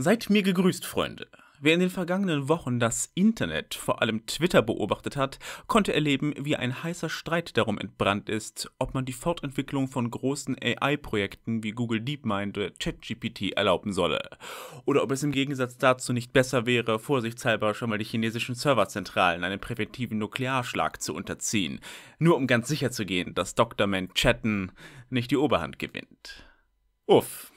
Seid mir gegrüßt, Freunde. Wer in den vergangenen Wochen das Internet, vor allem Twitter, beobachtet hat, konnte erleben, wie ein heißer Streit darum entbrannt ist, ob man die Fortentwicklung von großen AI-Projekten wie Google DeepMind oder ChatGPT erlauben solle. Oder ob es im Gegensatz dazu nicht besser wäre, vorsichtshalber schon mal die chinesischen Serverzentralen einem präventiven Nuklearschlag zu unterziehen, nur um ganz sicher zu gehen, dass Dr. Man Chatten nicht die Oberhand gewinnt. Uff.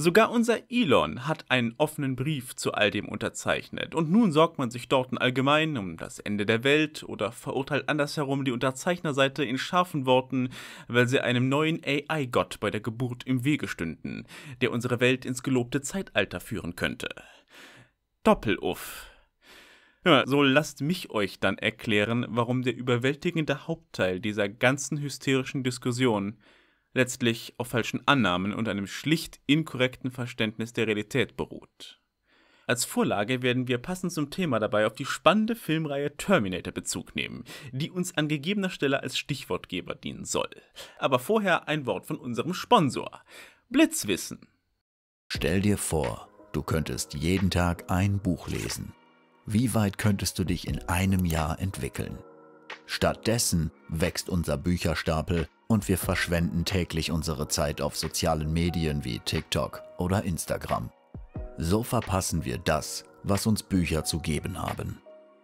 Sogar unser Elon hat einen offenen Brief zu all dem unterzeichnet und nun sorgt man sich dort allgemein um das Ende der Welt oder verurteilt andersherum die Unterzeichnerseite in scharfen Worten, weil sie einem neuen AI-Gott bei der Geburt im Wege stünden, der unsere Welt ins gelobte Zeitalter führen könnte. Doppeluff. Ja, so lasst mich euch dann erklären, warum der überwältigende Hauptteil dieser ganzen hysterischen Diskussion letztlich auf falschen Annahmen und einem schlicht inkorrekten Verständnis der Realität beruht. Als Vorlage werden wir passend zum Thema dabei auf die spannende Filmreihe Terminator Bezug nehmen, die uns an gegebener Stelle als Stichwortgeber dienen soll. Aber vorher ein Wort von unserem Sponsor. Blitzwissen. Stell dir vor, du könntest jeden Tag ein Buch lesen. Wie weit könntest du dich in einem Jahr entwickeln? Stattdessen wächst unser Bücherstapel und wir verschwenden täglich unsere Zeit auf sozialen Medien wie TikTok oder Instagram. So verpassen wir das, was uns Bücher zu geben haben.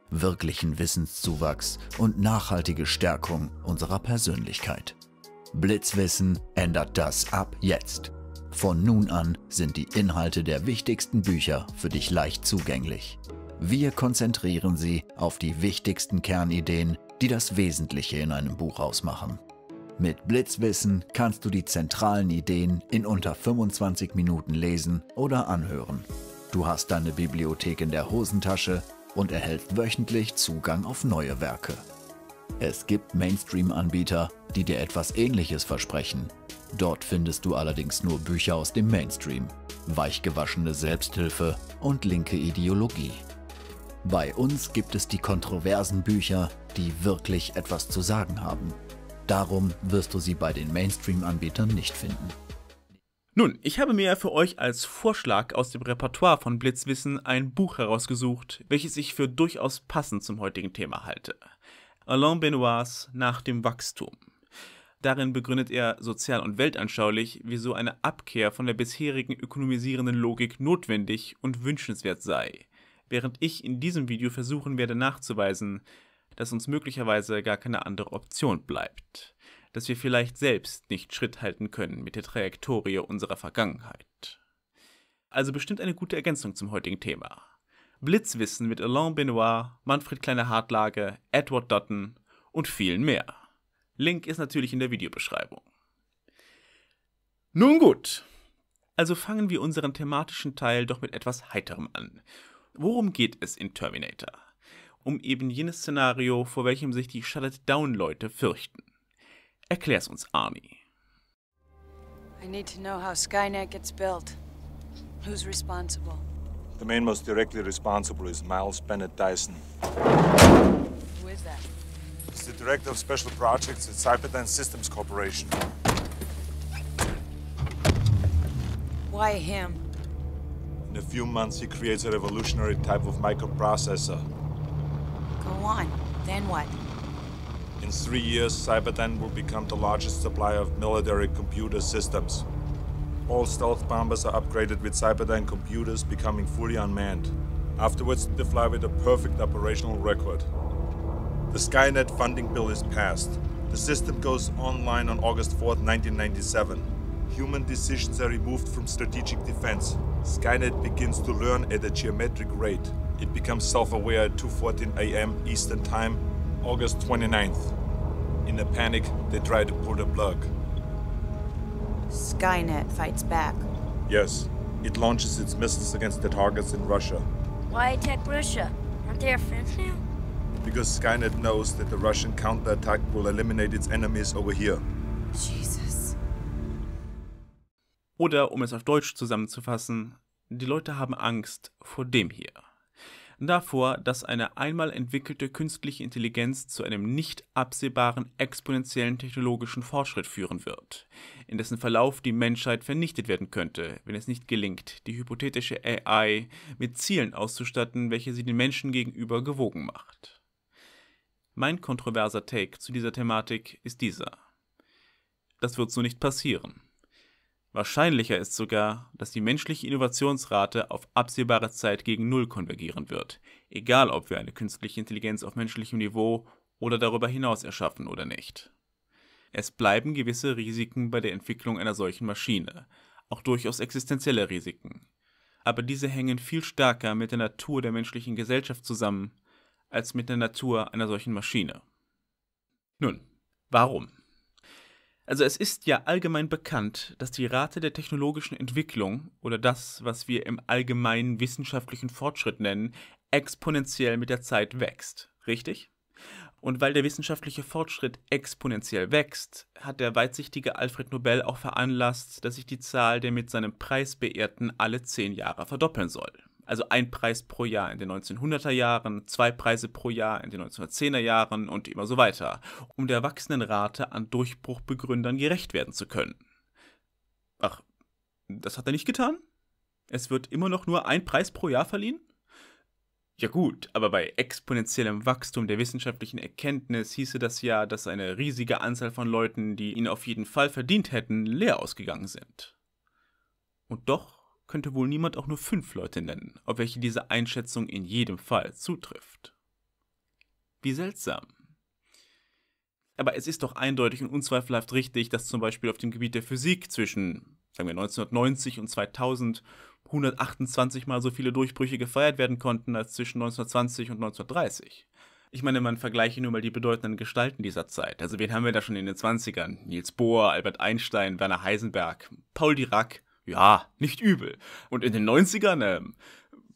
Wirklichen Wissenszuwachs und nachhaltige Stärkung unserer Persönlichkeit. Blitzwissen ändert das ab jetzt. Von nun an sind die Inhalte der wichtigsten Bücher für dich leicht zugänglich. Wir konzentrieren sie auf die wichtigsten Kernideen, die das Wesentliche in einem Buch ausmachen. Mit Blitzwissen kannst du die zentralen Ideen in unter 25 Minuten lesen oder anhören. Du hast deine Bibliothek in der Hosentasche und erhältst wöchentlich Zugang auf neue Werke. Es gibt Mainstream-Anbieter, die dir etwas Ähnliches versprechen. Dort findest du allerdings nur Bücher aus dem Mainstream, weichgewaschene Selbsthilfe und linke Ideologie. Bei uns gibt es die kontroversen Bücher, die wirklich etwas zu sagen haben. Darum wirst du sie bei den Mainstream-Anbietern nicht finden. Nun, ich habe mir für euch als Vorschlag aus dem Repertoire von Blitzwissen ein Buch herausgesucht, welches ich für durchaus passend zum heutigen Thema halte. Alain Benoist Nach dem Wachstum. Darin begründet er sozial und weltanschaulich, wieso eine Abkehr von der bisherigen ökonomisierenden Logik notwendig und wünschenswert sei, während ich in diesem Video versuchen werde nachzuweisen, dass uns möglicherweise gar keine andere Option bleibt, dass wir vielleicht selbst nicht Schritt halten können mit der Trajektorie unserer Vergangenheit. Also bestimmt eine gute Ergänzung zum heutigen Thema. Blitzwissen mit Alain Benoit, Manfred Kleine Hartlage, Edward Dutton und vielen mehr. Link ist natürlich in der Videobeschreibung. Nun gut, also fangen wir unseren thematischen Teil doch mit etwas Heiterem an. Worum geht es in Terminator? um eben jenes Szenario, vor welchem sich die shut fürchten. Erklär's uns, Arnie. I need to know how Skynet gets built. Who's responsible? The man most directly responsible is Miles Bennett Dyson. Who is that? He's the director of special projects at Cyberdyne Systems Corporation. Why him? In a few months, he creates a revolutionary type of microprocessor then what? In three years, Cyberden will become the largest supplier of military computer systems. All stealth bombers are upgraded with Cyberden computers, becoming fully unmanned. Afterwards, they fly with a perfect operational record. The Skynet funding bill is passed. The system goes online on August 4th, 1997. Human decisions are removed from strategic defense. Skynet begins to learn at a geometric rate. It becomes self-aware at 2.14 a.m. Eastern Time, August 29th. In a panic, they try to pull the plug. Skynet fights back. Yes. It launches its missiles against the targets in Russia. Why attack Russia? Aren't they our friends now? Because Skynet knows that the Russian counterattack will eliminate its enemies over here. Jesus. Oder um es auf Deutsch zusammenzufassen, die Leute haben Angst vor dem hier. davor, dass eine einmal entwickelte künstliche Intelligenz zu einem nicht absehbaren exponentiellen technologischen Fortschritt führen wird, in dessen Verlauf die Menschheit vernichtet werden könnte, wenn es nicht gelingt, die hypothetische AI mit Zielen auszustatten, welche sie den Menschen gegenüber gewogen macht. Mein kontroverser Take zu dieser Thematik ist dieser. Das wird so nicht passieren. Wahrscheinlicher ist sogar, dass die menschliche Innovationsrate auf absehbare Zeit gegen Null konvergieren wird, egal ob wir eine künstliche Intelligenz auf menschlichem Niveau oder darüber hinaus erschaffen oder nicht. Es bleiben gewisse Risiken bei der Entwicklung einer solchen Maschine, auch durchaus existenzielle Risiken. Aber diese hängen viel stärker mit der Natur der menschlichen Gesellschaft zusammen als mit der Natur einer solchen Maschine. Nun, warum? Also es ist ja allgemein bekannt, dass die Rate der technologischen Entwicklung oder das, was wir im allgemeinen wissenschaftlichen Fortschritt nennen, exponentiell mit der Zeit wächst, richtig? Und weil der wissenschaftliche Fortschritt exponentiell wächst, hat der weitsichtige Alfred Nobel auch veranlasst, dass sich die Zahl der mit seinem Preis beehrten alle zehn Jahre verdoppeln soll also ein Preis pro Jahr in den 1900er Jahren, zwei Preise pro Jahr in den 1910er Jahren und immer so weiter, um der wachsenden Rate an Durchbruchbegründern gerecht werden zu können. Ach, das hat er nicht getan? Es wird immer noch nur ein Preis pro Jahr verliehen? Ja gut, aber bei exponentiellem Wachstum der wissenschaftlichen Erkenntnis hieße das ja, dass eine riesige Anzahl von Leuten, die ihn auf jeden Fall verdient hätten, leer ausgegangen sind. Und doch könnte wohl niemand auch nur fünf Leute nennen, auf welche diese Einschätzung in jedem Fall zutrifft. Wie seltsam. Aber es ist doch eindeutig und unzweifelhaft richtig, dass zum Beispiel auf dem Gebiet der Physik zwischen, sagen wir, 1990 und 2000 128 mal so viele Durchbrüche gefeiert werden konnten als zwischen 1920 und 1930. Ich meine, man vergleiche nur mal die bedeutenden Gestalten dieser Zeit. Also wen haben wir da schon in den 20ern? Niels Bohr, Albert Einstein, Werner Heisenberg, Paul Dirac, ja, nicht übel. Und in den 90ern ähm,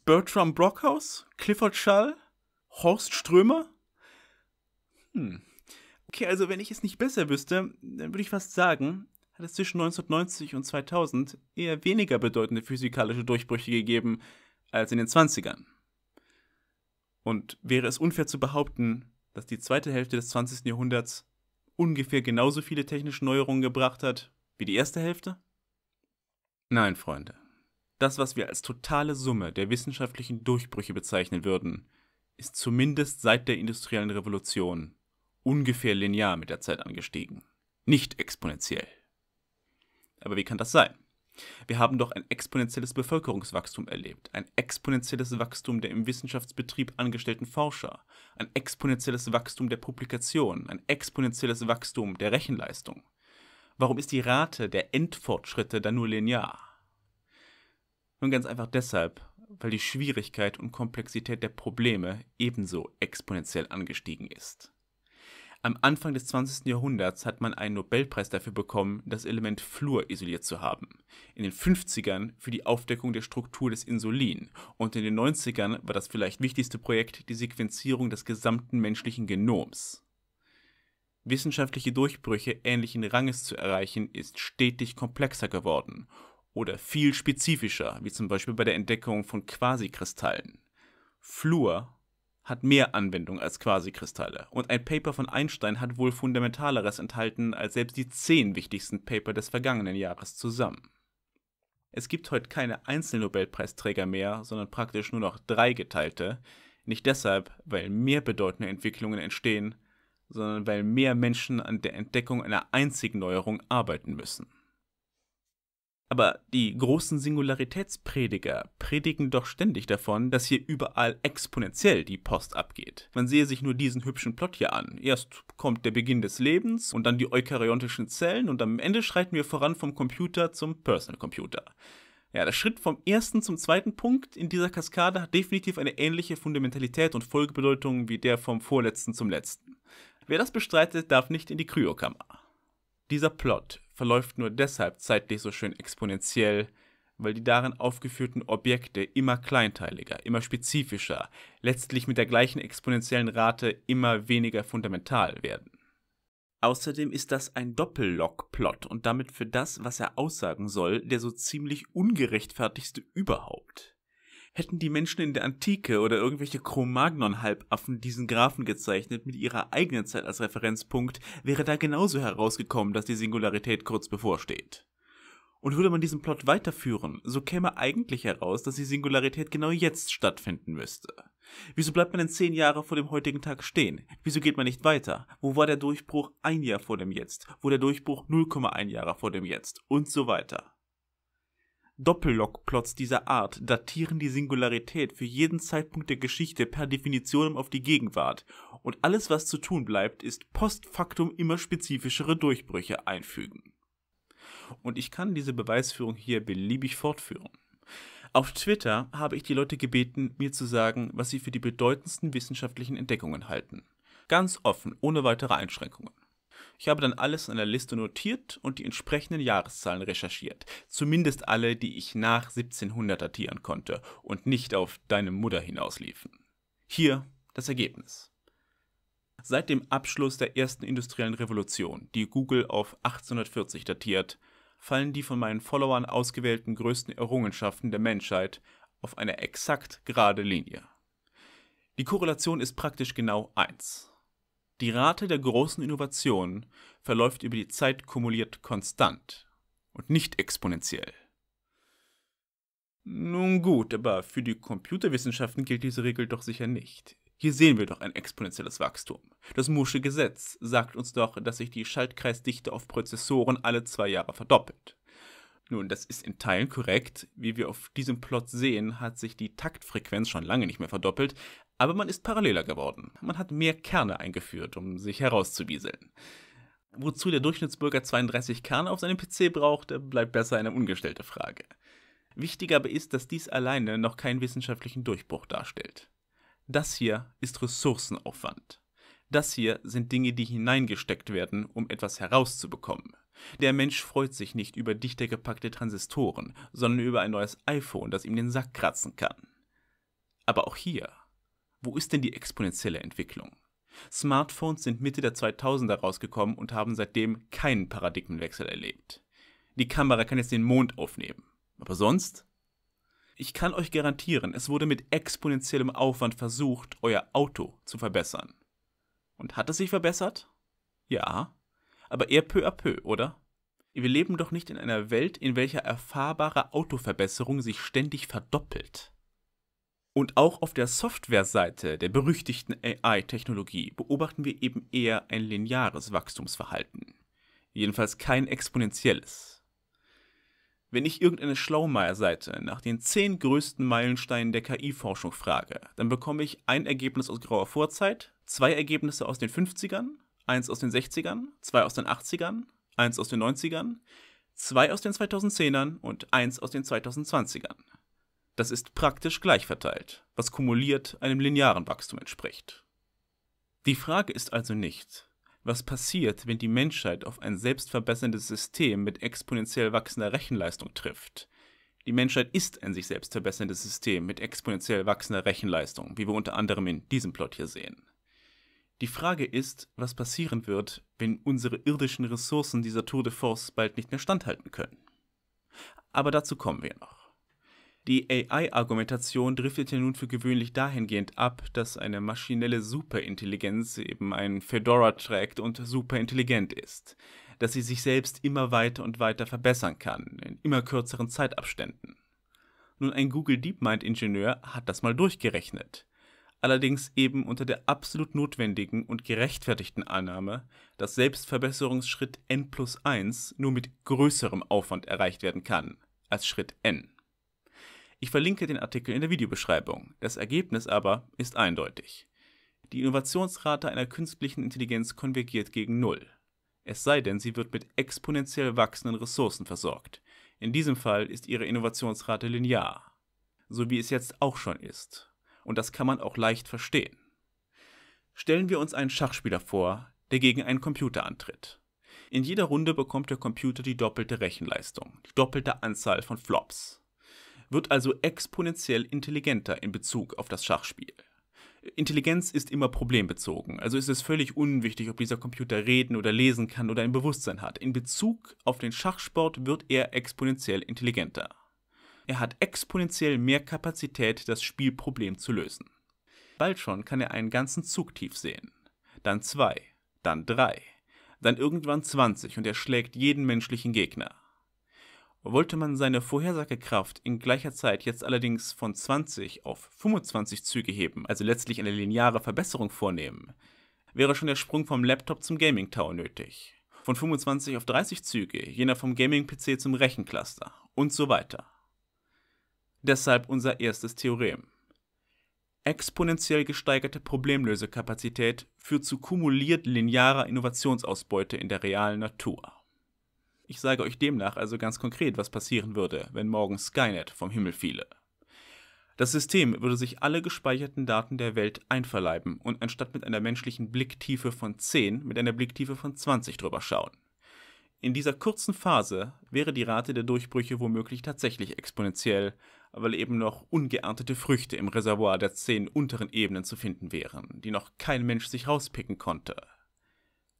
Bertram Brockhaus, Clifford Schall, Horst Strömer? Hm. Okay, also wenn ich es nicht besser wüsste, dann würde ich fast sagen, hat es zwischen 1990 und 2000 eher weniger bedeutende physikalische Durchbrüche gegeben als in den 20ern. Und wäre es unfair zu behaupten, dass die zweite Hälfte des 20. Jahrhunderts ungefähr genauso viele technische Neuerungen gebracht hat wie die erste Hälfte? Nein, Freunde. Das, was wir als totale Summe der wissenschaftlichen Durchbrüche bezeichnen würden, ist zumindest seit der industriellen Revolution ungefähr linear mit der Zeit angestiegen, nicht exponentiell. Aber wie kann das sein? Wir haben doch ein exponentielles Bevölkerungswachstum erlebt, ein exponentielles Wachstum der im Wissenschaftsbetrieb angestellten Forscher, ein exponentielles Wachstum der Publikationen, ein exponentielles Wachstum der Rechenleistung, Warum ist die Rate der Endfortschritte dann nur linear? Nun ganz einfach deshalb, weil die Schwierigkeit und Komplexität der Probleme ebenso exponentiell angestiegen ist. Am Anfang des 20. Jahrhunderts hat man einen Nobelpreis dafür bekommen, das Element Fluor isoliert zu haben. In den 50ern für die Aufdeckung der Struktur des Insulin und in den 90ern war das vielleicht wichtigste Projekt die Sequenzierung des gesamten menschlichen Genoms. Wissenschaftliche Durchbrüche ähnlichen Ranges zu erreichen, ist stetig komplexer geworden oder viel spezifischer, wie zum Beispiel bei der Entdeckung von Quasikristallen. Fluor hat mehr Anwendung als Quasikristalle und ein Paper von Einstein hat wohl fundamentaleres enthalten als selbst die zehn wichtigsten Paper des vergangenen Jahres zusammen. Es gibt heute keine Einzelnobelpreisträger mehr, sondern praktisch nur noch drei geteilte, nicht deshalb, weil mehr bedeutende Entwicklungen entstehen, sondern weil mehr Menschen an der Entdeckung einer einzigen Neuerung arbeiten müssen. Aber die großen Singularitätsprediger predigen doch ständig davon, dass hier überall exponentiell die Post abgeht. Man sehe sich nur diesen hübschen Plot hier an. Erst kommt der Beginn des Lebens und dann die eukaryontischen Zellen und am Ende schreiten wir voran vom Computer zum Personal Computer. Ja, der Schritt vom ersten zum zweiten Punkt in dieser Kaskade hat definitiv eine ähnliche Fundamentalität und Folgebedeutung wie der vom vorletzten zum letzten. Wer das bestreitet, darf nicht in die Kryokammer. Dieser Plot verläuft nur deshalb zeitlich so schön exponentiell, weil die darin aufgeführten Objekte immer kleinteiliger, immer spezifischer, letztlich mit der gleichen exponentiellen Rate immer weniger fundamental werden. Außerdem ist das ein Doppellog-Plot und damit für das, was er aussagen soll, der so ziemlich ungerechtfertigste überhaupt hätten die Menschen in der Antike oder irgendwelche Cro-Magnon-Halbaffen diesen Graphen gezeichnet mit ihrer eigenen Zeit als Referenzpunkt, wäre da genauso herausgekommen, dass die Singularität kurz bevorsteht. Und würde man diesen Plot weiterführen, so käme eigentlich heraus, dass die Singularität genau jetzt stattfinden müsste. Wieso bleibt man denn zehn Jahre vor dem heutigen Tag stehen? Wieso geht man nicht weiter? Wo war der Durchbruch ein Jahr vor dem Jetzt? Wo der Durchbruch 0,1 Jahre vor dem Jetzt? Und so weiter. Doppellockplots dieser Art datieren die Singularität für jeden Zeitpunkt der Geschichte per Definition auf die Gegenwart, und alles was zu tun bleibt, ist post factum immer spezifischere Durchbrüche einfügen. Und ich kann diese Beweisführung hier beliebig fortführen. Auf Twitter habe ich die Leute gebeten, mir zu sagen, was sie für die bedeutendsten wissenschaftlichen Entdeckungen halten. Ganz offen, ohne weitere Einschränkungen. Ich habe dann alles in der Liste notiert und die entsprechenden Jahreszahlen recherchiert. Zumindest alle, die ich nach 1700 datieren konnte und nicht auf deine Mutter hinausliefen. Hier das Ergebnis. Seit dem Abschluss der ersten industriellen Revolution, die Google auf 1840 datiert, fallen die von meinen Followern ausgewählten größten Errungenschaften der Menschheit auf eine exakt gerade Linie. Die Korrelation ist praktisch genau 1. Die Rate der großen Innovationen verläuft über die Zeit kumuliert konstant und nicht exponentiell. Nun gut, aber für die Computerwissenschaften gilt diese Regel doch sicher nicht. Hier sehen wir doch ein exponentielles Wachstum. Das Moore'sche Gesetz sagt uns doch, dass sich die Schaltkreisdichte auf Prozessoren alle zwei Jahre verdoppelt. Nun, das ist in Teilen korrekt. Wie wir auf diesem Plot sehen, hat sich die Taktfrequenz schon lange nicht mehr verdoppelt, aber man ist paralleler geworden. Man hat mehr Kerne eingeführt, um sich herauszuwieseln. Wozu der Durchschnittsbürger 32 Kerne auf seinem PC braucht, bleibt besser eine ungestellte Frage. Wichtig aber ist, dass dies alleine noch keinen wissenschaftlichen Durchbruch darstellt. Das hier ist Ressourcenaufwand. Das hier sind Dinge, die hineingesteckt werden, um etwas herauszubekommen. Der Mensch freut sich nicht über dichter gepackte Transistoren, sondern über ein neues iPhone, das ihm den Sack kratzen kann. Aber auch hier wo ist denn die exponentielle Entwicklung? Smartphones sind Mitte der 2000er rausgekommen und haben seitdem keinen Paradigmenwechsel erlebt. Die Kamera kann jetzt den Mond aufnehmen. Aber sonst? Ich kann euch garantieren, es wurde mit exponentiellem Aufwand versucht, euer Auto zu verbessern. Und hat es sich verbessert? Ja, aber eher peu à peu, oder? Wir leben doch nicht in einer Welt, in welcher erfahrbare Autoverbesserung sich ständig verdoppelt. Und auch auf der Softwareseite der berüchtigten AI-Technologie beobachten wir eben eher ein lineares Wachstumsverhalten. Jedenfalls kein exponentielles. Wenn ich irgendeine Schlaumeier-Seite nach den zehn größten Meilensteinen der KI-Forschung frage, dann bekomme ich ein Ergebnis aus grauer Vorzeit, zwei Ergebnisse aus den 50ern, eins aus den 60ern, zwei aus den 80ern, eins aus den 90ern, zwei aus den 2010ern und eins aus den 2020ern. Das ist praktisch gleich verteilt, was kumuliert einem linearen Wachstum entspricht. Die Frage ist also nicht, was passiert, wenn die Menschheit auf ein selbstverbesserndes System mit exponentiell wachsender Rechenleistung trifft. Die Menschheit ist ein sich selbst verbesserndes System mit exponentiell wachsender Rechenleistung, wie wir unter anderem in diesem Plot hier sehen. Die Frage ist, was passieren wird, wenn unsere irdischen Ressourcen dieser Tour de Force bald nicht mehr standhalten können. Aber dazu kommen wir noch. Die AI-Argumentation driftet ja nun für gewöhnlich dahingehend ab, dass eine maschinelle Superintelligenz eben ein Fedora trägt und superintelligent ist, dass sie sich selbst immer weiter und weiter verbessern kann, in immer kürzeren Zeitabständen. Nun, ein Google DeepMind-Ingenieur hat das mal durchgerechnet. Allerdings eben unter der absolut notwendigen und gerechtfertigten Annahme, dass Selbstverbesserungsschritt n plus 1 nur mit größerem Aufwand erreicht werden kann als Schritt n. Ich verlinke den Artikel in der Videobeschreibung. Das Ergebnis aber ist eindeutig. Die Innovationsrate einer künstlichen Intelligenz konvergiert gegen Null. Es sei denn, sie wird mit exponentiell wachsenden Ressourcen versorgt. In diesem Fall ist ihre Innovationsrate linear. So wie es jetzt auch schon ist. Und das kann man auch leicht verstehen. Stellen wir uns einen Schachspieler vor, der gegen einen Computer antritt. In jeder Runde bekommt der Computer die doppelte Rechenleistung, die doppelte Anzahl von Flops wird also exponentiell intelligenter in Bezug auf das Schachspiel. Intelligenz ist immer problembezogen, also ist es völlig unwichtig, ob dieser Computer reden oder lesen kann oder ein Bewusstsein hat. In Bezug auf den Schachsport wird er exponentiell intelligenter. Er hat exponentiell mehr Kapazität, das Spielproblem zu lösen. Bald schon kann er einen ganzen Zug tief sehen, dann zwei, dann drei, dann irgendwann 20 und er schlägt jeden menschlichen Gegner. Wollte man seine Vorhersagekraft in gleicher Zeit jetzt allerdings von 20 auf 25 Züge heben, also letztlich eine lineare Verbesserung vornehmen, wäre schon der Sprung vom Laptop zum Gaming Tower nötig. Von 25 auf 30 Züge, jener vom Gaming-PC zum Rechencluster und so weiter. Deshalb unser erstes Theorem. Exponentiell gesteigerte Problemlösekapazität führt zu kumuliert linearer Innovationsausbeute in der realen Natur. Ich sage euch demnach also ganz konkret, was passieren würde, wenn morgen Skynet vom Himmel fiele. Das System würde sich alle gespeicherten Daten der Welt einverleiben und anstatt mit einer menschlichen Blicktiefe von 10 mit einer Blicktiefe von 20 drüber schauen. In dieser kurzen Phase wäre die Rate der Durchbrüche womöglich tatsächlich exponentiell, weil eben noch ungeerntete Früchte im Reservoir der zehn unteren Ebenen zu finden wären, die noch kein Mensch sich rauspicken konnte.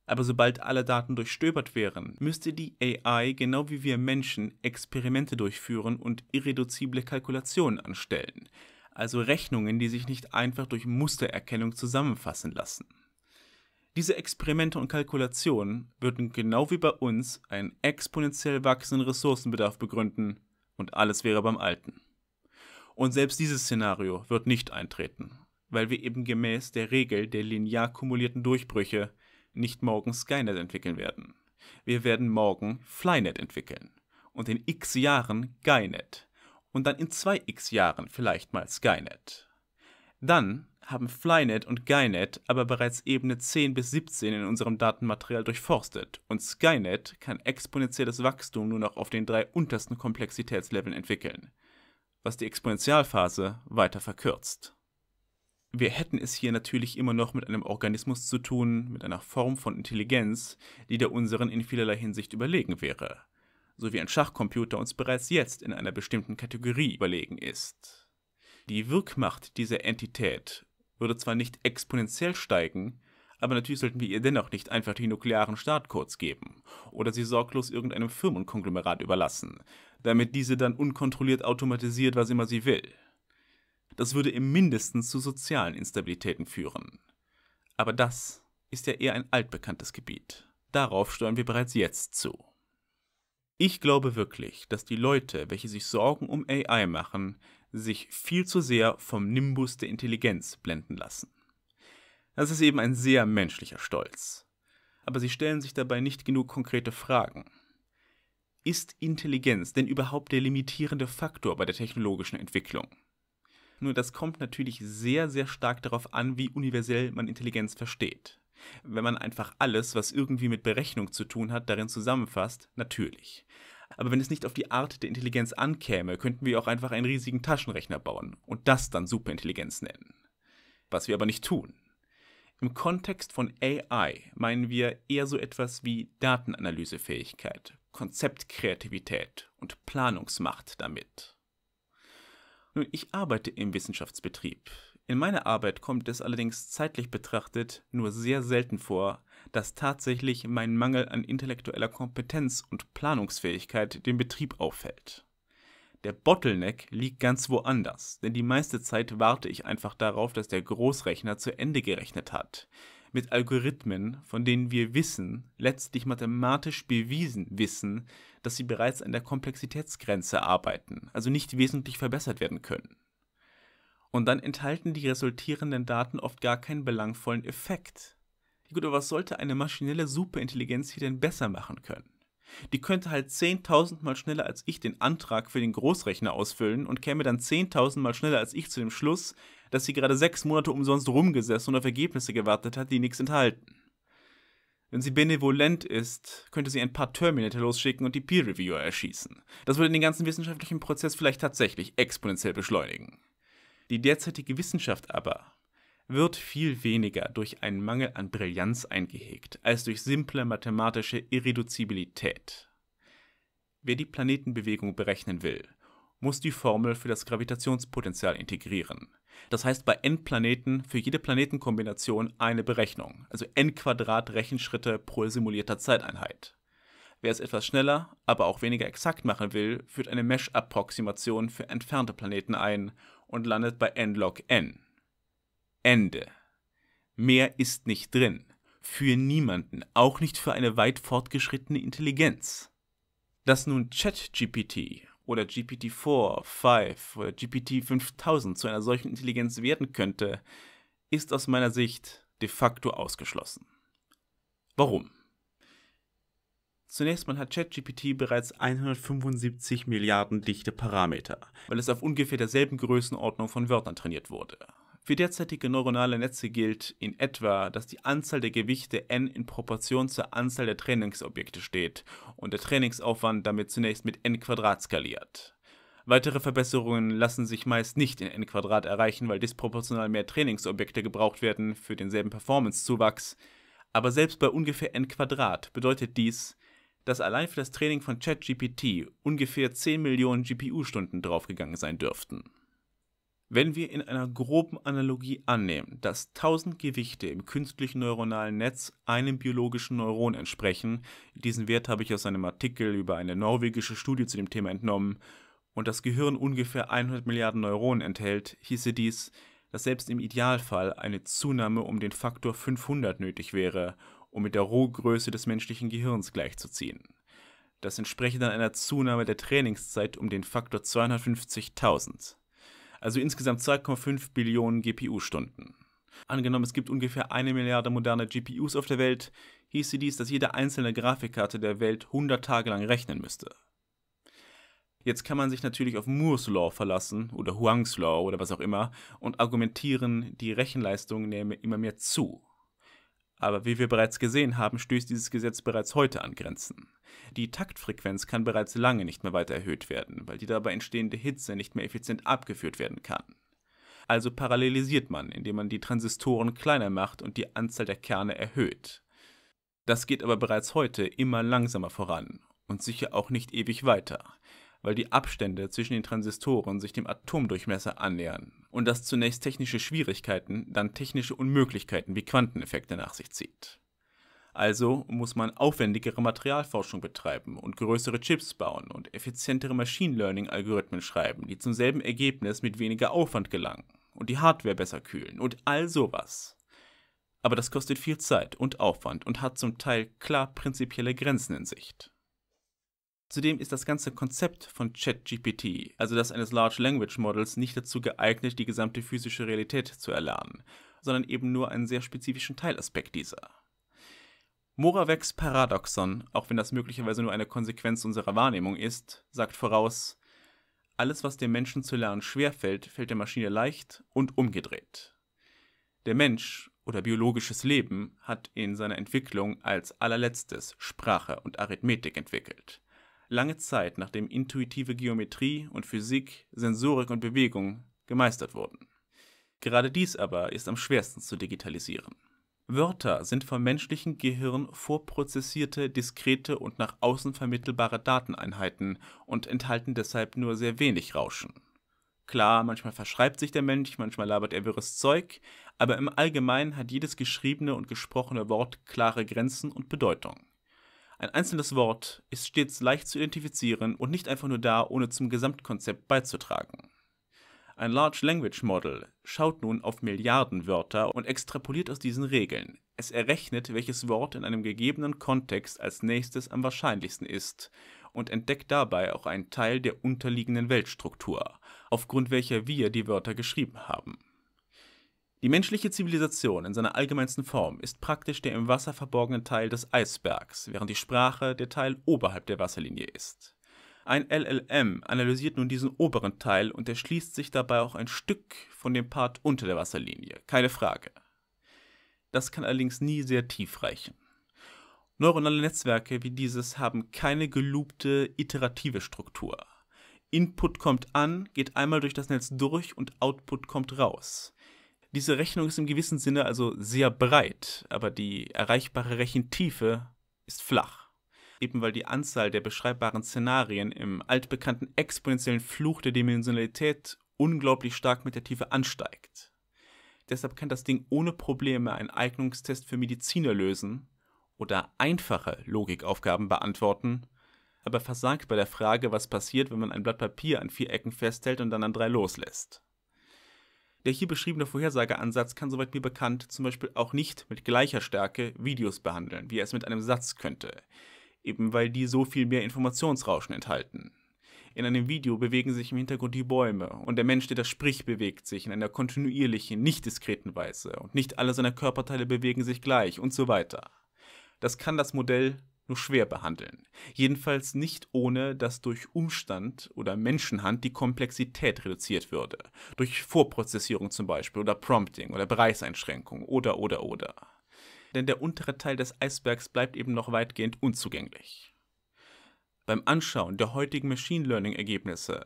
Aber sobald alle Daten durchstöbert wären, müsste die AI genau wie wir Menschen Experimente durchführen und irreduzible Kalkulationen anstellen, also Rechnungen, die sich nicht einfach durch Mustererkennung zusammenfassen lassen. Diese Experimente und Kalkulationen würden genau wie bei uns einen exponentiell wachsenden Ressourcenbedarf begründen und alles wäre beim Alten. Und selbst dieses Szenario wird nicht eintreten, weil wir eben gemäß der Regel der linear kumulierten Durchbrüche nicht morgen Skynet entwickeln werden. Wir werden morgen Flynet entwickeln. Und in x Jahren Skynet Und dann in zwei x Jahren vielleicht mal Skynet. Dann haben Flynet und Skynet aber bereits Ebene 10 bis 17 in unserem Datenmaterial durchforstet und Skynet kann exponentielles Wachstum nur noch auf den drei untersten Komplexitätsleveln entwickeln, was die Exponentialphase weiter verkürzt wir hätten es hier natürlich immer noch mit einem Organismus zu tun, mit einer Form von Intelligenz, die der unseren in vielerlei Hinsicht überlegen wäre, so wie ein Schachcomputer uns bereits jetzt in einer bestimmten Kategorie überlegen ist. Die Wirkmacht dieser Entität würde zwar nicht exponentiell steigen, aber natürlich sollten wir ihr dennoch nicht einfach die nuklearen Startcodes geben oder sie sorglos irgendeinem Firmenkonglomerat überlassen, damit diese dann unkontrolliert automatisiert, was immer sie will. Das würde im Mindesten zu sozialen Instabilitäten führen. Aber das ist ja eher ein altbekanntes Gebiet. Darauf steuern wir bereits jetzt zu. Ich glaube wirklich, dass die Leute, welche sich Sorgen um AI machen, sich viel zu sehr vom Nimbus der Intelligenz blenden lassen. Das ist eben ein sehr menschlicher Stolz. Aber sie stellen sich dabei nicht genug konkrete Fragen. Ist Intelligenz denn überhaupt der limitierende Faktor bei der technologischen Entwicklung? Nur das kommt natürlich sehr, sehr stark darauf an, wie universell man Intelligenz versteht. Wenn man einfach alles, was irgendwie mit Berechnung zu tun hat, darin zusammenfasst, natürlich. Aber wenn es nicht auf die Art der Intelligenz ankäme, könnten wir auch einfach einen riesigen Taschenrechner bauen und das dann Superintelligenz nennen. Was wir aber nicht tun. Im Kontext von AI meinen wir eher so etwas wie Datenanalysefähigkeit, Konzeptkreativität und Planungsmacht damit. Nun, ich arbeite im Wissenschaftsbetrieb. In meiner Arbeit kommt es allerdings zeitlich betrachtet nur sehr selten vor, dass tatsächlich mein Mangel an intellektueller Kompetenz und Planungsfähigkeit den Betrieb auffällt. Der Bottleneck liegt ganz woanders, denn die meiste Zeit warte ich einfach darauf, dass der Großrechner zu Ende gerechnet hat mit Algorithmen, von denen wir wissen, letztlich mathematisch bewiesen wissen, dass sie bereits an der Komplexitätsgrenze arbeiten, also nicht wesentlich verbessert werden können. Und dann enthalten die resultierenden Daten oft gar keinen belangvollen Effekt. Gut, aber was sollte eine maschinelle Superintelligenz hier denn besser machen können? Die könnte halt 10.000 Mal schneller als ich den Antrag für den Großrechner ausfüllen und käme dann 10.000 Mal schneller als ich zu dem Schluss, dass sie gerade sechs Monate umsonst rumgesessen und auf Ergebnisse gewartet hat, die nichts enthalten. Wenn sie benevolent ist, könnte sie ein paar Terminator losschicken und die Peer-Reviewer erschießen. Das würde den ganzen wissenschaftlichen Prozess vielleicht tatsächlich exponentiell beschleunigen. Die derzeitige Wissenschaft aber wird viel weniger durch einen Mangel an Brillanz eingehegt, als durch simple mathematische Irreduzibilität. Wer die Planetenbewegung berechnen will, muss die Formel für das Gravitationspotenzial integrieren. Das heißt bei n Planeten für jede Planetenkombination eine Berechnung, also n Quadrat Rechenschritte pro simulierter Zeiteinheit. Wer es etwas schneller, aber auch weniger exakt machen will, führt eine Mesh-Approximation für entfernte Planeten ein und landet bei n log n. Ende. Mehr ist nicht drin. Für niemanden, auch nicht für eine weit fortgeschrittene Intelligenz. Dass nun ChatGPT oder GPT-4, 5 oder GPT-5000 zu einer solchen Intelligenz werden könnte, ist aus meiner Sicht de facto ausgeschlossen. Warum? Zunächst mal hat ChatGPT bereits 175 Milliarden dichte Parameter, weil es auf ungefähr derselben Größenordnung von Wörtern trainiert wurde. Für derzeitige neuronale Netze gilt in etwa, dass die Anzahl der Gewichte n in Proportion zur Anzahl der Trainingsobjekte steht und der Trainingsaufwand damit zunächst mit n2 skaliert. Weitere Verbesserungen lassen sich meist nicht in n2 erreichen, weil disproportional mehr Trainingsobjekte gebraucht werden für denselben Performancezuwachs, aber selbst bei ungefähr n2 bedeutet dies, dass allein für das Training von ChatGPT ungefähr 10 Millionen GPU-Stunden draufgegangen sein dürften wenn wir in einer groben Analogie annehmen, dass 1000 Gewichte im künstlichen neuronalen Netz einem biologischen Neuron entsprechen, diesen Wert habe ich aus einem Artikel über eine norwegische Studie zu dem Thema entnommen, und das Gehirn ungefähr 100 Milliarden Neuronen enthält, hieße dies, dass selbst im Idealfall eine Zunahme um den Faktor 500 nötig wäre, um mit der Rohgröße des menschlichen Gehirns gleichzuziehen. Das entspricht dann einer Zunahme der Trainingszeit um den Faktor 250.000 also insgesamt 2,5 Billionen GPU-Stunden. Angenommen, es gibt ungefähr eine Milliarde moderne GPUs auf der Welt, hieße dies, dass jede einzelne Grafikkarte der Welt 100 Tage lang rechnen müsste. Jetzt kann man sich natürlich auf Moore's Law verlassen oder Huang's Law oder was auch immer und argumentieren, die Rechenleistung nehme immer mehr zu. Aber wie wir bereits gesehen haben, stößt dieses Gesetz bereits heute an Grenzen. Die Taktfrequenz kann bereits lange nicht mehr weiter erhöht werden, weil die dabei entstehende Hitze nicht mehr effizient abgeführt werden kann. Also parallelisiert man, indem man die Transistoren kleiner macht und die Anzahl der Kerne erhöht. Das geht aber bereits heute immer langsamer voran und sicher auch nicht ewig weiter weil die Abstände zwischen den Transistoren sich dem Atomdurchmesser annähern und das zunächst technische Schwierigkeiten, dann technische Unmöglichkeiten wie Quanteneffekte nach sich zieht. Also muss man aufwendigere Materialforschung betreiben und größere Chips bauen und effizientere Machine Learning-Algorithmen schreiben, die zum selben Ergebnis mit weniger Aufwand gelangen und die Hardware besser kühlen und all sowas. Aber das kostet viel Zeit und Aufwand und hat zum Teil klar prinzipielle Grenzen in Sicht. Zudem ist das ganze Konzept von ChatGPT, also das eines Large Language Models, nicht dazu geeignet, die gesamte physische Realität zu erlernen, sondern eben nur einen sehr spezifischen Teilaspekt dieser. Moravecks Paradoxon, auch wenn das möglicherweise nur eine Konsequenz unserer Wahrnehmung ist, sagt voraus, alles, was dem Menschen zu lernen schwerfällt, fällt der Maschine leicht und umgedreht. Der Mensch oder biologisches Leben hat in seiner Entwicklung als allerletztes Sprache und Arithmetik entwickelt lange Zeit nachdem intuitive Geometrie und Physik, Sensorik und Bewegung gemeistert wurden. Gerade dies aber ist am schwersten zu digitalisieren. Wörter sind vom menschlichen Gehirn vorprozessierte, diskrete und nach außen vermittelbare Dateneinheiten und enthalten deshalb nur sehr wenig Rauschen. Klar, manchmal verschreibt sich der Mensch, manchmal labert er wirres Zeug, aber im Allgemeinen hat jedes geschriebene und gesprochene Wort klare Grenzen und Bedeutung. Ein einzelnes Wort ist stets leicht zu identifizieren und nicht einfach nur da, ohne zum Gesamtkonzept beizutragen. Ein Large Language Model schaut nun auf Milliarden Wörter und extrapoliert aus diesen Regeln. Es errechnet, welches Wort in einem gegebenen Kontext als nächstes am wahrscheinlichsten ist und entdeckt dabei auch einen Teil der unterliegenden Weltstruktur, aufgrund welcher wir die Wörter geschrieben haben. Die menschliche Zivilisation in seiner allgemeinsten Form ist praktisch der im Wasser verborgene Teil des Eisbergs, während die Sprache der Teil oberhalb der Wasserlinie ist. Ein LLM analysiert nun diesen oberen Teil und erschließt sich dabei auch ein Stück von dem Part unter der Wasserlinie, keine Frage. Das kann allerdings nie sehr tief reichen. Neuronale Netzwerke wie dieses haben keine gelobte iterative Struktur. Input kommt an, geht einmal durch das Netz durch und Output kommt raus. Diese Rechnung ist im gewissen Sinne also sehr breit, aber die erreichbare Rechentiefe ist flach. Eben weil die Anzahl der beschreibbaren Szenarien im altbekannten exponentiellen Fluch der Dimensionalität unglaublich stark mit der Tiefe ansteigt. Deshalb kann das Ding ohne Probleme einen Eignungstest für Mediziner lösen oder einfache Logikaufgaben beantworten, aber versagt bei der Frage, was passiert, wenn man ein Blatt Papier an vier Ecken festhält und dann an drei loslässt. Der hier beschriebene Vorhersageansatz kann soweit mir bekannt zum Beispiel auch nicht mit gleicher Stärke Videos behandeln, wie er es mit einem Satz könnte, eben weil die so viel mehr Informationsrauschen enthalten. In einem Video bewegen sich im Hintergrund die Bäume und der Mensch, der das spricht, bewegt sich in einer kontinuierlichen, nicht diskreten Weise und nicht alle seiner Körperteile bewegen sich gleich und so weiter. Das kann das Modell nur schwer behandeln. Jedenfalls nicht ohne, dass durch Umstand oder Menschenhand die Komplexität reduziert würde. Durch Vorprozessierung zum Beispiel oder Prompting oder Bereichseinschränkung oder oder oder. Denn der untere Teil des Eisbergs bleibt eben noch weitgehend unzugänglich. Beim Anschauen der heutigen Machine Learning-Ergebnisse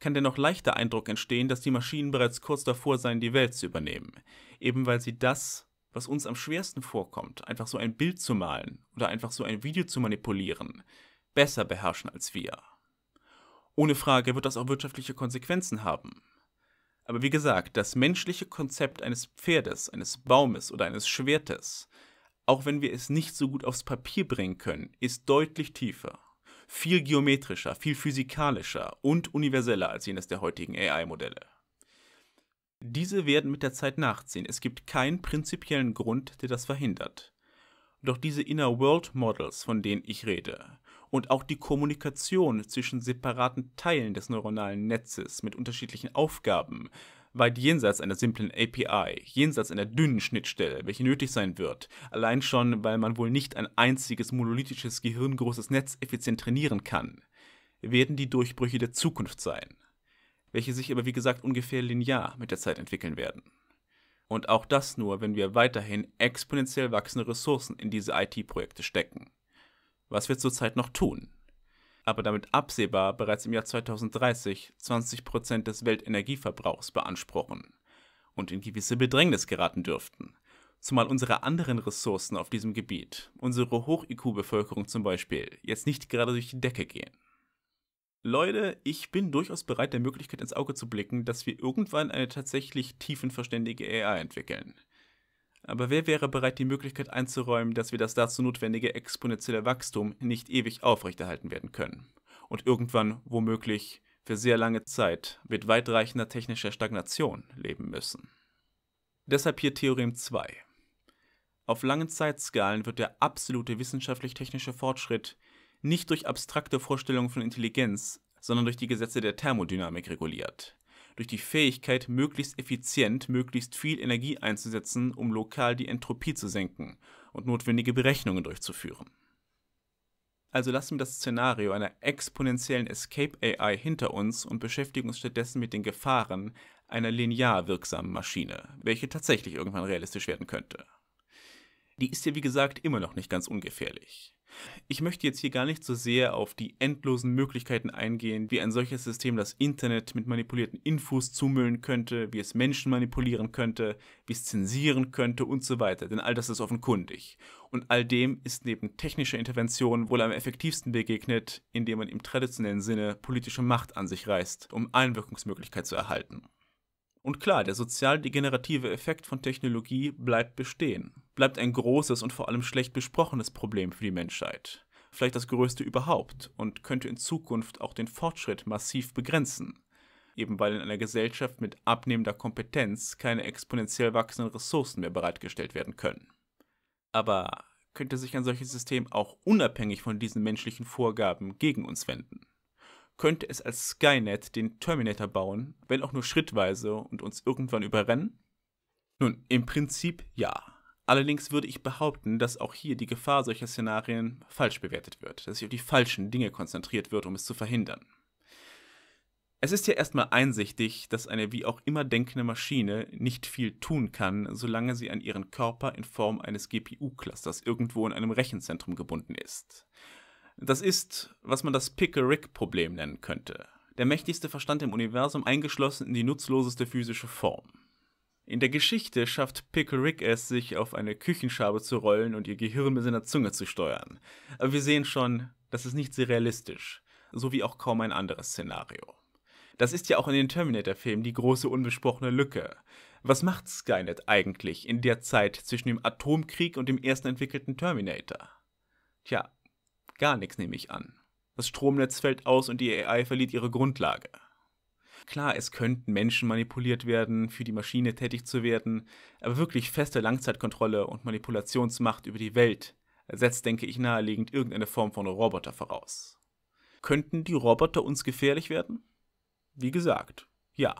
kann der noch leichter Eindruck entstehen, dass die Maschinen bereits kurz davor seien, die Welt zu übernehmen, eben weil sie das, was uns am schwersten vorkommt, einfach so ein Bild zu malen oder einfach so ein Video zu manipulieren, besser beherrschen als wir. Ohne Frage wird das auch wirtschaftliche Konsequenzen haben. Aber wie gesagt, das menschliche Konzept eines Pferdes, eines Baumes oder eines Schwertes, auch wenn wir es nicht so gut aufs Papier bringen können, ist deutlich tiefer, viel geometrischer, viel physikalischer und universeller als jenes der heutigen AI-Modelle. Diese werden mit der Zeit nachziehen. Es gibt keinen prinzipiellen Grund, der das verhindert. Doch diese Inner World Models, von denen ich rede, und auch die Kommunikation zwischen separaten Teilen des neuronalen Netzes mit unterschiedlichen Aufgaben, weit jenseits einer simplen API, jenseits einer dünnen Schnittstelle, welche nötig sein wird, allein schon, weil man wohl nicht ein einziges monolithisches gehirngroßes Netz effizient trainieren kann, werden die Durchbrüche der Zukunft sein welche sich aber wie gesagt ungefähr linear mit der Zeit entwickeln werden. Und auch das nur, wenn wir weiterhin exponentiell wachsende Ressourcen in diese IT-Projekte stecken. Was wir zurzeit noch tun. Aber damit absehbar bereits im Jahr 2030 20% des Weltenergieverbrauchs beanspruchen und in gewisse Bedrängnis geraten dürften. Zumal unsere anderen Ressourcen auf diesem Gebiet, unsere Hoch-IQ-Bevölkerung zum Beispiel, jetzt nicht gerade durch die Decke gehen. Leute, ich bin durchaus bereit, der Möglichkeit ins Auge zu blicken, dass wir irgendwann eine tatsächlich tiefenverständige AI entwickeln. Aber wer wäre bereit, die Möglichkeit einzuräumen, dass wir das dazu notwendige exponentielle Wachstum nicht ewig aufrechterhalten werden können? Und irgendwann, womöglich für sehr lange Zeit, mit weitreichender technischer Stagnation leben müssen. Deshalb hier Theorem 2. Auf langen Zeitskalen wird der absolute wissenschaftlich-technische Fortschritt nicht durch abstrakte Vorstellungen von Intelligenz, sondern durch die Gesetze der Thermodynamik reguliert. Durch die Fähigkeit, möglichst effizient, möglichst viel Energie einzusetzen, um lokal die Entropie zu senken und notwendige Berechnungen durchzuführen. Also lassen wir das Szenario einer exponentiellen Escape AI hinter uns und beschäftigen uns stattdessen mit den Gefahren einer linear wirksamen Maschine, welche tatsächlich irgendwann realistisch werden könnte. Die ist ja wie gesagt immer noch nicht ganz ungefährlich. Ich möchte jetzt hier gar nicht so sehr auf die endlosen Möglichkeiten eingehen, wie ein solches System das Internet mit manipulierten Infos zumüllen könnte, wie es Menschen manipulieren könnte, wie es zensieren könnte und so weiter, denn all das ist offenkundig. Und all dem ist neben technischer Intervention wohl am effektivsten begegnet, indem man im traditionellen Sinne politische Macht an sich reißt, um Einwirkungsmöglichkeit zu erhalten. Und klar, der sozial-degenerative Effekt von Technologie bleibt bestehen. Bleibt ein großes und vor allem schlecht besprochenes Problem für die Menschheit. Vielleicht das größte überhaupt und könnte in Zukunft auch den Fortschritt massiv begrenzen. Eben weil in einer Gesellschaft mit abnehmender Kompetenz keine exponentiell wachsenden Ressourcen mehr bereitgestellt werden können. Aber könnte sich ein solches System auch unabhängig von diesen menschlichen Vorgaben gegen uns wenden? könnte es als Skynet den Terminator bauen, wenn auch nur schrittweise und uns irgendwann überrennen? Nun, im Prinzip ja. Allerdings würde ich behaupten, dass auch hier die Gefahr solcher Szenarien falsch bewertet wird, dass sich auf die falschen Dinge konzentriert wird, um es zu verhindern. Es ist ja erstmal einsichtig, dass eine wie auch immer denkende Maschine nicht viel tun kann, solange sie an ihren Körper in Form eines GPU-Clusters irgendwo in einem Rechenzentrum gebunden ist. Das ist, was man das Pickerick-Problem nennen könnte. Der mächtigste Verstand im Universum eingeschlossen in die nutzloseste physische Form. In der Geschichte schafft Pickerick es, sich auf eine Küchenschabe zu rollen und ihr Gehirn mit seiner Zunge zu steuern. Aber wir sehen schon, das ist nicht sehr realistisch, so wie auch kaum ein anderes Szenario. Das ist ja auch in den Terminator-Filmen die große unbesprochene Lücke. Was macht Skynet eigentlich in der Zeit zwischen dem Atomkrieg und dem ersten entwickelten Terminator? Tja, Gar nichts nehme ich an. Das Stromnetz fällt aus und die AI verliert ihre Grundlage. Klar, es könnten Menschen manipuliert werden, für die Maschine tätig zu werden, aber wirklich feste Langzeitkontrolle und Manipulationsmacht über die Welt setzt, denke ich, naheliegend irgendeine Form von Roboter voraus. Könnten die Roboter uns gefährlich werden? Wie gesagt, ja.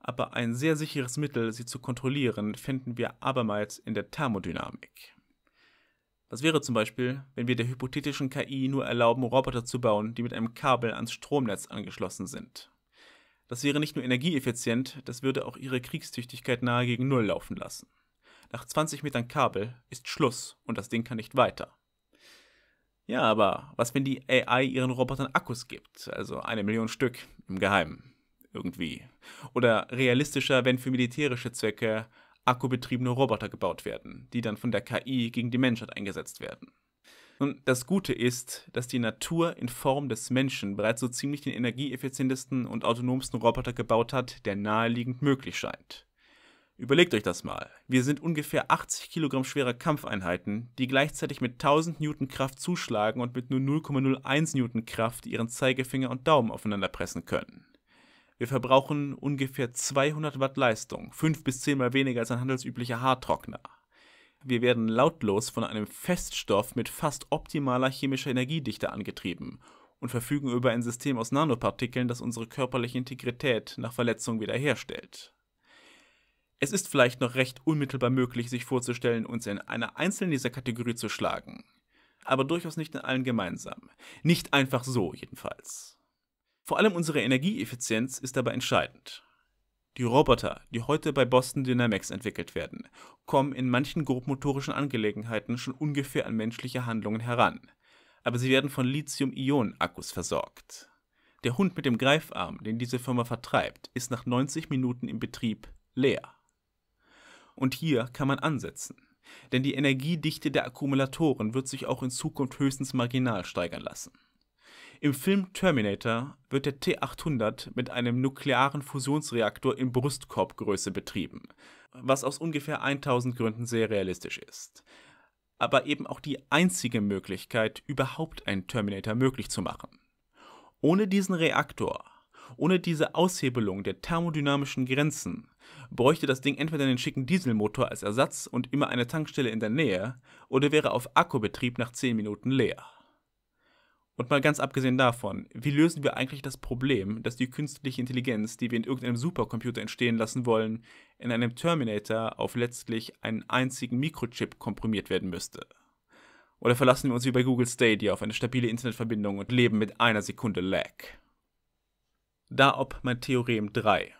Aber ein sehr sicheres Mittel, sie zu kontrollieren, finden wir abermals in der Thermodynamik. Das wäre zum Beispiel, wenn wir der hypothetischen KI nur erlauben, Roboter zu bauen, die mit einem Kabel ans Stromnetz angeschlossen sind. Das wäre nicht nur energieeffizient, das würde auch ihre Kriegstüchtigkeit nahe gegen Null laufen lassen. Nach 20 Metern Kabel ist Schluss und das Ding kann nicht weiter. Ja, aber was, wenn die AI ihren Robotern Akkus gibt? Also eine Million Stück im Geheimen. Irgendwie. Oder realistischer, wenn für militärische Zwecke akkubetriebene Roboter gebaut werden, die dann von der KI gegen die Menschheit eingesetzt werden. Nun, das Gute ist, dass die Natur in Form des Menschen bereits so ziemlich den energieeffizientesten und autonomsten Roboter gebaut hat, der naheliegend möglich scheint. Überlegt euch das mal. Wir sind ungefähr 80 Kilogramm schwerer Kampfeinheiten, die gleichzeitig mit 1000 Newton Kraft zuschlagen und mit nur 0,01 Newton Kraft ihren Zeigefinger und Daumen aufeinander pressen können. Wir verbrauchen ungefähr 200 Watt Leistung, fünf bis zehnmal weniger als ein handelsüblicher Haartrockner. Wir werden lautlos von einem Feststoff mit fast optimaler chemischer Energiedichte angetrieben und verfügen über ein System aus Nanopartikeln, das unsere körperliche Integrität nach Verletzung wiederherstellt. Es ist vielleicht noch recht unmittelbar möglich, sich vorzustellen, uns in einer einzelnen dieser Kategorie zu schlagen. Aber durchaus nicht in allen gemeinsam. Nicht einfach so jedenfalls. Vor allem unsere Energieeffizienz ist dabei entscheidend. Die Roboter, die heute bei Boston Dynamics entwickelt werden, kommen in manchen grobmotorischen Angelegenheiten schon ungefähr an menschliche Handlungen heran, aber sie werden von Lithium-Ionen-Akkus versorgt. Der Hund mit dem Greifarm, den diese Firma vertreibt, ist nach 90 Minuten im Betrieb leer. Und hier kann man ansetzen, denn die Energiedichte der Akkumulatoren wird sich auch in Zukunft höchstens marginal steigern lassen. Im Film Terminator wird der T-800 mit einem nuklearen Fusionsreaktor in Brustkorbgröße betrieben, was aus ungefähr 1000 Gründen sehr realistisch ist. Aber eben auch die einzige Möglichkeit, überhaupt einen Terminator möglich zu machen. Ohne diesen Reaktor, ohne diese Aushebelung der thermodynamischen Grenzen, bräuchte das Ding entweder einen schicken Dieselmotor als Ersatz und immer eine Tankstelle in der Nähe, oder wäre auf Akkubetrieb nach 10 Minuten leer. Und mal ganz abgesehen davon, wie lösen wir eigentlich das Problem, dass die künstliche Intelligenz, die wir in irgendeinem Supercomputer entstehen lassen wollen, in einem Terminator auf letztlich einen einzigen Mikrochip komprimiert werden müsste? Oder verlassen wir uns wie bei Google Stadia auf eine stabile Internetverbindung und leben mit einer Sekunde Lag? Da ob mein Theorem 3.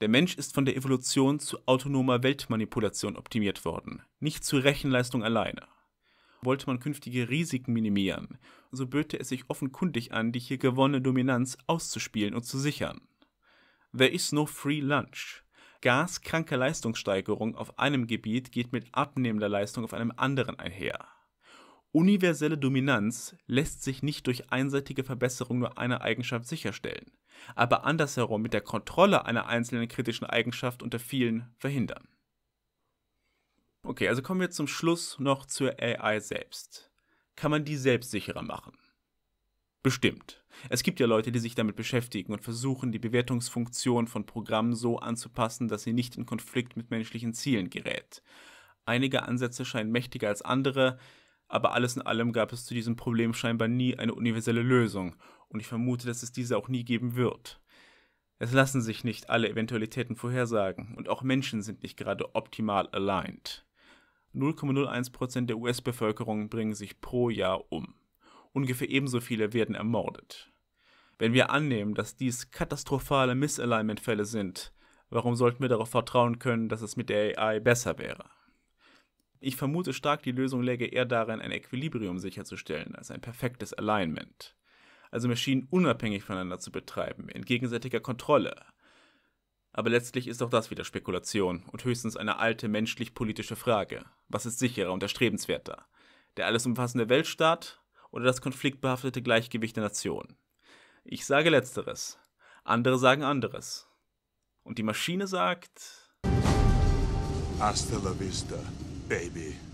Der Mensch ist von der Evolution zu autonomer Weltmanipulation optimiert worden, nicht zur Rechenleistung alleine wollte man künftige Risiken minimieren, so böte es sich offenkundig an, die hier gewonnene Dominanz auszuspielen und zu sichern. There is no free lunch. Gaskranke Leistungssteigerung auf einem Gebiet geht mit abnehmender Leistung auf einem anderen einher. Universelle Dominanz lässt sich nicht durch einseitige Verbesserung nur einer Eigenschaft sicherstellen, aber andersherum mit der Kontrolle einer einzelnen kritischen Eigenschaft unter vielen verhindern. Okay, also kommen wir zum Schluss noch zur AI selbst. Kann man die selbstsicherer machen? Bestimmt. Es gibt ja Leute, die sich damit beschäftigen und versuchen, die Bewertungsfunktion von Programmen so anzupassen, dass sie nicht in Konflikt mit menschlichen Zielen gerät. Einige Ansätze scheinen mächtiger als andere, aber alles in allem gab es zu diesem Problem scheinbar nie eine universelle Lösung, und ich vermute, dass es diese auch nie geben wird. Es lassen sich nicht alle Eventualitäten vorhersagen, und auch Menschen sind nicht gerade optimal aligned. 0,01% der US-Bevölkerung bringen sich pro Jahr um. Ungefähr ebenso viele werden ermordet. Wenn wir annehmen, dass dies katastrophale Misalignment-Fälle sind, warum sollten wir darauf vertrauen können, dass es mit der AI besser wäre? Ich vermute stark, die Lösung läge eher darin, ein Equilibrium sicherzustellen, als ein perfektes Alignment. Also Maschinen unabhängig voneinander zu betreiben, in gegenseitiger Kontrolle, aber letztlich ist auch das wieder Spekulation und höchstens eine alte menschlich-politische Frage. Was ist sicherer und erstrebenswerter? Der alles umfassende Weltstaat oder das konfliktbehaftete Gleichgewicht der Nationen? Ich sage letzteres. Andere sagen anderes. Und die Maschine sagt... Hasta la vista, baby.